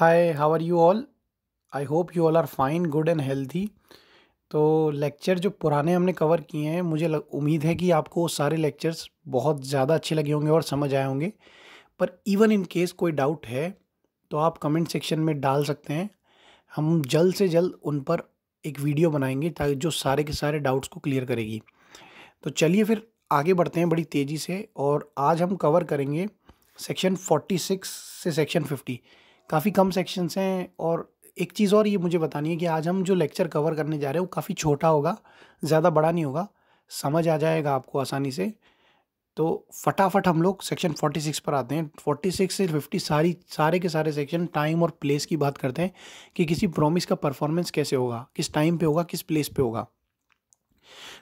hi how are you all I hope you all are fine good and healthy तो lecture जो पुराने हमने cover किए हैं मुझे लग, उम्मीद है कि आपको वो सारे लेक्चर्स बहुत ज़्यादा अच्छे लगे होंगे और समझ आए होंगे पर इवन इन केस कोई डाउट है तो आप कमेंट सेक्शन में डाल सकते हैं हम जल्द से जल्द उन पर एक वीडियो बनाएंगे ताकि जो सारे के सारे डाउट्स को क्लियर करेगी तो चलिए फिर आगे बढ़ते हैं बड़ी तेज़ी से और आज हम कवर करेंगे सेक्शन 46 से सेक्शन फिफ्टी काफ़ी कम सेक्शंस हैं और एक चीज़ और ये मुझे बतानी है कि आज हम जो लेक्चर कवर करने जा रहे हैं वो काफ़ी छोटा होगा ज़्यादा बड़ा नहीं होगा समझ आ जाएगा आपको आसानी से तो फटाफट हम लोग सेक्शन 46 पर आते हैं 46 से 50 सारी सारे के सारे सेक्शन टाइम और प्लेस की बात करते हैं कि किसी प्रोमिस का परफॉर्मेंस कैसे होगा किस टाइम पे होगा किस प्लेस पे होगा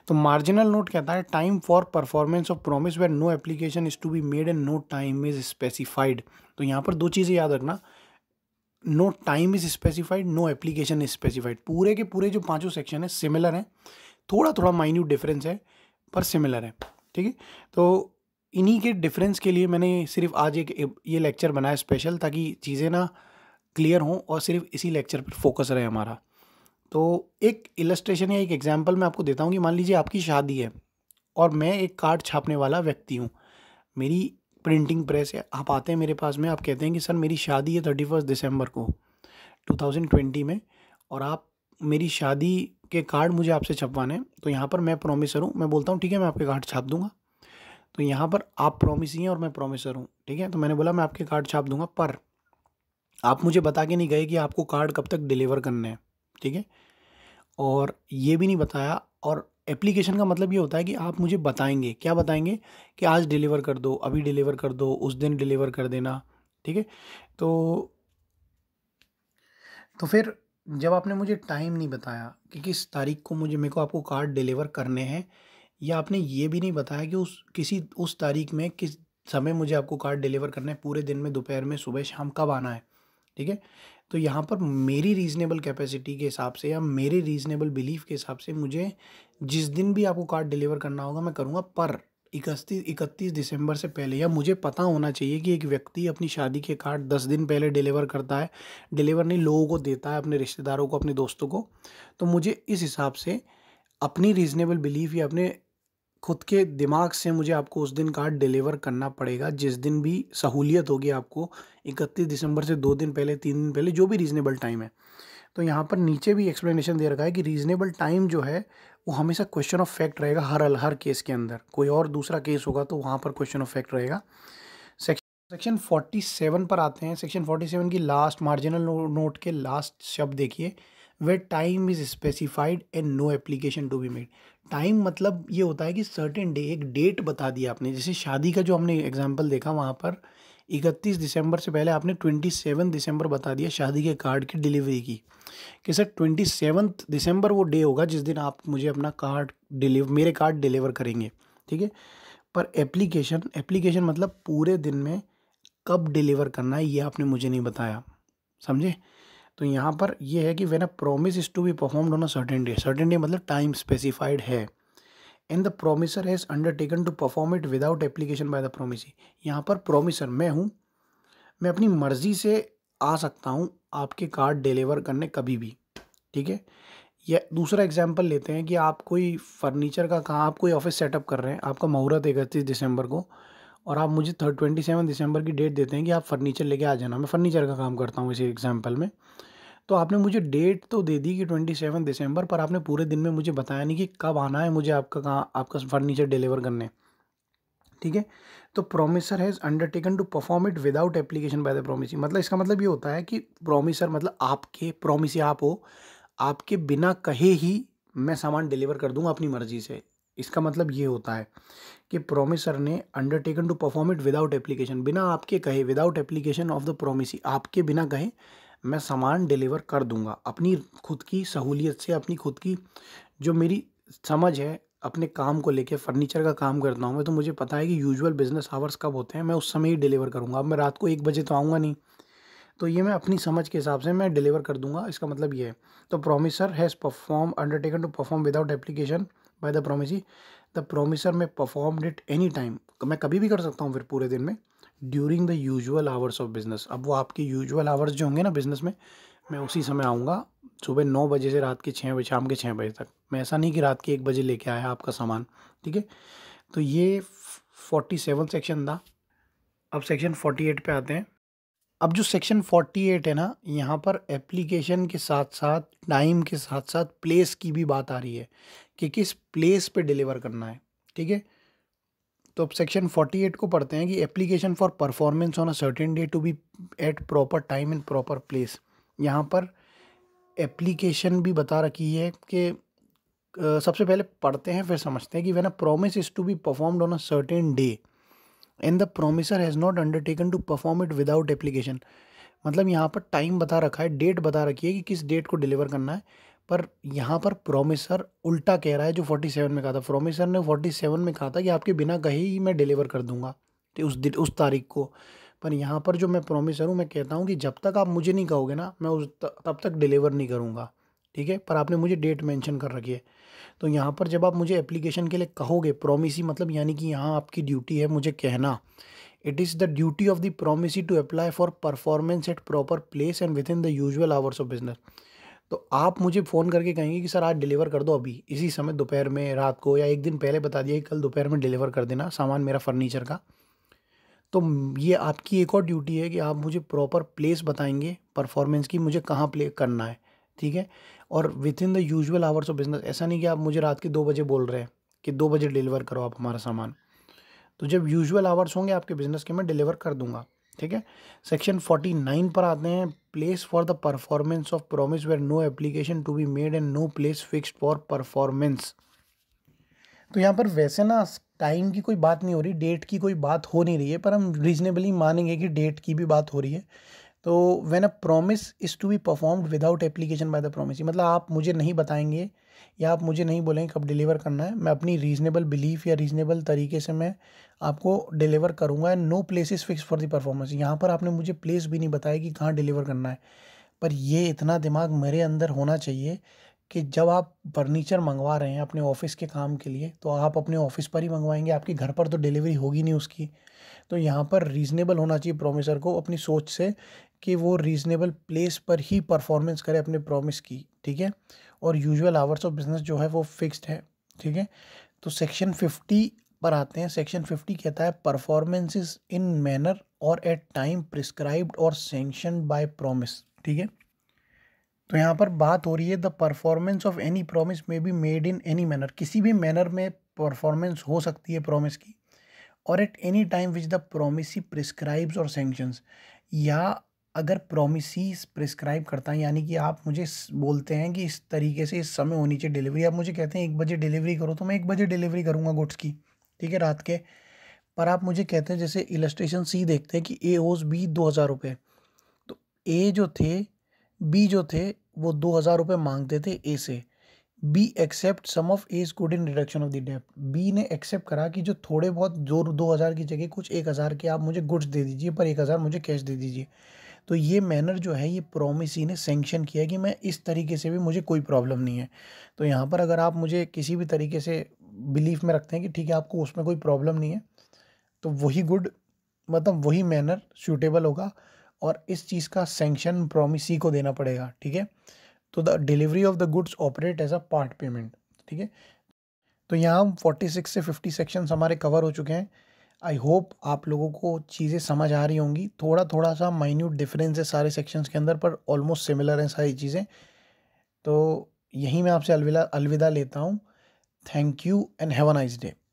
तो मार्जिनल नोट कहता है time for performance of promise where no application is to be made and no time is specified तो यहाँ पर दो चीज़ें याद रखना no time is specified no application is specified पूरे के पूरे जो पांचों सेक्शन है सिमिलर हैं थोड़ा थोड़ा माइन्यूट डिफरेंस है पर सिमिलर है ठीक है तो इन्हीं के डिफरेंस के लिए मैंने सिर्फ आज एक ये लेक्चर बनाया स्पेशल ताकि चीज़ें ना क्लियर हों और सिर्फ इसी लेक्चर पर फोकस रहे हमारा तो एक इलस्ट्रेशन या एक एग्जाम्पल मैं आपको देता हूँ कि मान लीजिए आपकी शादी है और मैं एक कार्ड छापने वाला व्यक्ति हूँ मेरी प्रिंटिंग प्रेस है आप आते हैं मेरे पास में आप कहते हैं कि सर मेरी शादी है थर्टी फर्स्ट दिसंबर को 2020 में और आप मेरी शादी के कार्ड मुझे आपसे छपवाने हैं तो यहाँ पर मैं प्रोमिसर हूँ मैं बोलता हूँ ठीक है मैं आपके कार्ड छाप दूंगा तो यहाँ पर आप प्रोमिस ही हैं और मैं प्रोमिसर हूँ ठीक है तो मैंने बोला मैं आपके कार्ड छाप दूंगा पर आप मुझे बता के नहीं गए कि आपको कार्ड कब तक डिलीवर करना है ठीक है और ये भी नहीं बताया और एप्लीकेशन का मतलब ये होता है कि आप मुझे बताएंगे क्या बताएंगे कि आज डिलीवर कर दो अभी डिलीवर कर दो उस दिन डिलीवर कर देना ठीक है तो तो फिर जब आपने मुझे टाइम नहीं बताया कि किस तारीख को मुझे मेरे को आपको कार्ड डिलीवर करने हैं या आपने ये भी नहीं बताया कि उस किसी उस तारीख में किस समय मुझे आपको कार्ड डिलीवर करना है पूरे दिन में दोपहर में सुबह शाम कब आना है ठीक है तो यहाँ पर मेरी रीज़नेबल कैपेसिटी के हिसाब से या मेरे रीज़नेबल बिलीफ के हिसाब से मुझे जिस दिन भी आपको कार्ड डिलीवर करना होगा मैं करूँगा पर इकतीस इकतीस दिसंबर से पहले या मुझे पता होना चाहिए कि एक व्यक्ति अपनी शादी के कार्ड दस दिन पहले डिलीवर करता है डिलीवर नहीं लोगों को देता है अपने रिश्तेदारों को अपने दोस्तों को तो मुझे इस हिसाब से अपनी रीज़नेबल बिलीफ या अपने खुद के दिमाग से मुझे आपको उस दिन कार्ड डिलीवर करना पड़ेगा जिस दिन भी सहूलियत होगी आपको इकतीस दिसंबर से दो दिन पहले तीन दिन पहले जो भी रीज़नेबल टाइम है तो यहाँ पर नीचे भी एक्सप्लेनेशन दे रखा है कि रीज़नेबल टाइम जो है वो हमेशा क्वेश्चन ऑफ फैक्ट रहेगा हर हर केस के अंदर कोई और दूसरा केस होगा तो वहाँ पर क्वेश्चन ऑफ फैक्ट रहेगा सेक्शन फोर्टी सेवन पर आते हैं सेक्शन फोर्टी सेवन की लास्ट मार्जिनल नोट के लास्ट शब्द देखिए where time is specified and no application to be made time मतलब ये होता है कि सर्टेन डे एक डेट बता दिया आपने जैसे शादी का जो हमने एग्जाम्पल देखा वहाँ पर इकतीस दिसंबर से पहले आपने ट्वेंटी सेवन दिसंबर बता दिया शादी के कार्ड की डिलीवरी की कि सर ट्वेंटी सेवन्थ दिसंबर वो डे होगा जिस दिन आप मुझे अपना कार्ड डिलीवर मेरे कार्ड डिलीवर करेंगे ठीक है पर एप्लीकेशन एप्लीकेशन मतलब पूरे दिन में कब डिलीवर करना है ये आपने मुझे नहीं बताया समझे तो यहाँ पर यह है कि when a promise is to be performed on a certain day certain day मतलब टाइम स्पेसिफाइड है and the promisor has undertaken to perform it without application by the promisee यहाँ पर प्रोमिसर मैं हूँ मैं अपनी मर्ज़ी से आ सकता हूँ आपके कार्ड डिलीवर करने कभी भी ठीक है या दूसरा एग्जाम्पल लेते हैं कि आप कोई फर्नीचर का कहाँ आप कोई ऑफिस सेटअप कर रहे हैं आपका मुहूर्त इकतीस दिसंबर को और आप मुझे थर्ड ट्वेंटी सेवन दिसंबर की डेट देते हैं कि आप फर्नीचर लेके आ जाना मैं फर्नीचर का काम करता हूँ इसी एग्जाम्पल में तो आपने मुझे डेट तो दे दी कि ट्वेंटी सेवन दिसंबर पर आपने पूरे दिन में मुझे बताया नहीं कि कब आना है मुझे आपका कहाँ आपका फर्नीचर डिलीवर करने ठीक है तो promisor has undertaken to perform it without application by the promisee मतलब इसका मतलब ये होता है कि प्रोमिसर मतलब आपके प्रोमिसी आप हो आपके बिना कहे ही मैं सामान डिलीवर कर दूंगा अपनी मर्ज़ी से इसका मतलब ये होता है कि प्रोमिसर ने undertaken to perform it without application बिना आपके कहे without application of the promisee आपके बिना कहे मैं सामान डिलीवर कर दूंगा अपनी खुद की सहूलियत से अपनी खुद की जो मेरी समझ है अपने काम को लेके फर्नीचर का काम करता हूँ मैं तो मुझे पता है कि यूजुअल बिजनेस आवर्स कब होते हैं मैं उस समय ही डिलीवर करूँगा अब मैं रात को एक बजे तो आऊँगा नहीं तो ये मैं अपनी समझ के हिसाब से मैं डिलीवर कर दूंगा इसका मतलब ये है तो promisor has perform undertaken to perform without application by the promisee the promisor में परफॉर्म इट एनी टाइम मैं कभी भी कर सकता हूँ फिर पूरे दिन में during the usual hours of business अब वो आपके यूजुअल आवर्स जो होंगे ना बिज़नेस में मैं उसी समय आऊँगा सुबह नौ बजे से रात के छः बजे शाम के छः बजे तक मैं ऐसा नहीं कि रात के एक बजे लेके आया आपका सामान ठीक है तो ये फोर्टी सेवन सेक्शन था अब सेक्शन फोर्टी एट पर आते हैं अब जो सेक्शन 48 है ना यहाँ पर एप्लीकेशन के साथ साथ टाइम के साथ साथ प्लेस की भी बात आ रही है कि किस प्लेस पे डिलीवर करना है ठीक है तो अब सेक्शन 48 को पढ़ते हैं कि application for performance on a certain day to be at proper time and proper place यहाँ पर एप्लीकेशन भी बता रखी है कि सबसे पहले पढ़ते हैं फिर समझते हैं कि when a promise is to be performed on a certain day and the promisor has not undertaken to perform it without application मतलब यहाँ पर टाइम बता रखा है डेट बता रखी है कि किस डेट को डिलीवर करना है पर यहाँ पर प्रोमिसर उल्टा कह रहा है जो फोर्टी सेवन में कहा था प्रोमिसर ने फोर्टी सेवन में कहा था कि आपके बिना कहे ही मैं डिलीवर कर दूँगा उस दिन उस तारीख को पर यहाँ पर जो मैं प्रोमिसर हूँ मैं कहता हूँ कि जब तक आप मुझे नहीं कहोगे ना मैं उस तब तक डिलीवर नहीं करूँगा ठीक है पर आपने मुझे डेट मेंशन कर रखी है तो यहाँ पर जब आप मुझे एप्लीकेशन के लिए कहोगे प्रोमिसी मतलब यानी कि यहाँ आपकी ड्यूटी है मुझे कहना it is the duty of the promisee to apply for performance at proper place and within the usual hours of business तो आप मुझे फ़ोन करके कहेंगे कि सर आज डिलीवर कर दो अभी इसी समय दोपहर में रात को या एक दिन पहले बता दिया कल दोपहर में डिलीवर कर देना सामान मेरा फर्नीचर का तो ये आपकी एक और ड्यूटी है कि आप मुझे प्रॉपर प्लेस बताएंगे परफॉर्मेंस की मुझे कहाँ प्ले करना है ठीक है और within the usual hours of business ऐसा नहीं कि आप मुझे रात के दो बजे बोल रहे हैं कि दो बजे डिलीवर करो आप हमारा सामान तो जब यूजल आवर्स होंगे आपके बिज़नेस के मैं डिलीवर कर दूंगा ठीक है सेक्शन फोर्टी नाइन पर आते हैं place for the performance of promise where no application to be made and no place fixed for performance तो यहाँ पर वैसे ना टाइम की कोई बात नहीं हो रही डेट की कोई बात हो नहीं रही है पर हम रीजनेबली मानेंगे कि डेट की भी बात हो रही है तो when a promise is to be performed without application by the promise मतलब आप मुझे नहीं बताएंगे या आप मुझे नहीं बोलेंगे कब डिलीवर करना है मैं अपनी रीजनेबल बिलीफ या रीजनेबल तरीके से मैं आपको डिलीवर करूँगा and no place is fix for the performance यहाँ पर आपने मुझे प्लेस भी नहीं बताया कि कहाँ डिलीवर करना है पर ये इतना दिमाग मेरे अंदर होना चाहिए कि जब आप फर्नीचर मंगवा रहे हैं अपने ऑफिस के काम के लिए तो आप अपने ऑफिस पर ही मंगवाएंगे आपके घर पर तो डिलीवरी होगी नहीं उसकी तो यहाँ पर रीज़नेबल होना चाहिए प्रोमिसर को अपनी सोच से कि वो रीज़नेबल प्लेस पर ही परफॉर्मेंस करे अपने प्रॉमिस की ठीक है और यूजुअल आवर्स ऑफ बिजनेस जो है वो फिक्स्ड है ठीक है तो सेक्शन फिफ्टी पर आते हैं सेक्शन फिफ्टी कहता है परफॉर्मेंसेस इन मैनर और एट टाइम प्रिस्क्राइब्ड और सेंक्शन बाय प्रॉमिस ठीक है तो यहाँ पर बात हो रही है the performance of any promise may be made in any manner किसी भी मैनर में परफॉर्मेंस हो सकती है प्रॉमिस की और at any time which the promisee prescribes और सेंक्शंस या अगर प्रोमिस प्रिस्क्राइब करता है यानी कि आप मुझे बोलते हैं कि इस तरीके से इस समय होनी चाहिए डिलीवरी आप मुझे कहते हैं एक बजे डिलीवरी करो तो मैं एक बजे डिलीवरी करूँगा गुड्स की ठीक है रात के पर आप मुझे कहते हैं जैसे इलस्ट्रेशन सी देखते हैं कि ए ओज बी दो हज़ार रुपये तो ए जो थे बी जो थे वो दो हज़ार रुपये मांगते थे ए से B accept some of as good in reduction of the डेप्ट बी ने एक्सेप्ट करा कि जो थोड़े बहुत जो दो हज़ार की जगह कुछ एक हज़ार के आप मुझे गुड्स दे दीजिए पर एक हज़ार मुझे कैश दे दीजिए तो ये मैनर जो है ये प्रोमिसी ने सेंक्शन किया कि मैं इस तरीके से भी मुझे कोई प्रॉब्लम नहीं है तो यहाँ पर अगर आप मुझे किसी भी तरीके से बिलीफ में रखते हैं कि ठीक है आपको उसमें कोई प्रॉब्लम नहीं है तो वही गुड मतलब वही मैनर सूटेबल होगा और इस चीज़ का सेंक्शन प्रोमिसी को देना पड़ेगा ठीक है तो the delivery of the goods operate as a part payment ठीक है तो यहाँ फोर्टी सिक्स से फिफ्टी सेक्शंस हमारे कवर हो चुके हैं आई होप आप लोगों को चीज़ें समझ आ रही होंगी थोड़ा थोड़ा सा माइन्यूट डिफरेंस है सारे सेक्शंस के अंदर पर ऑलमोस्ट सिमिलर हैं सारी चीज़ें तो यहीं मैं आपसे अलविदा अलविदा लेता हूँ thank you and have a nice day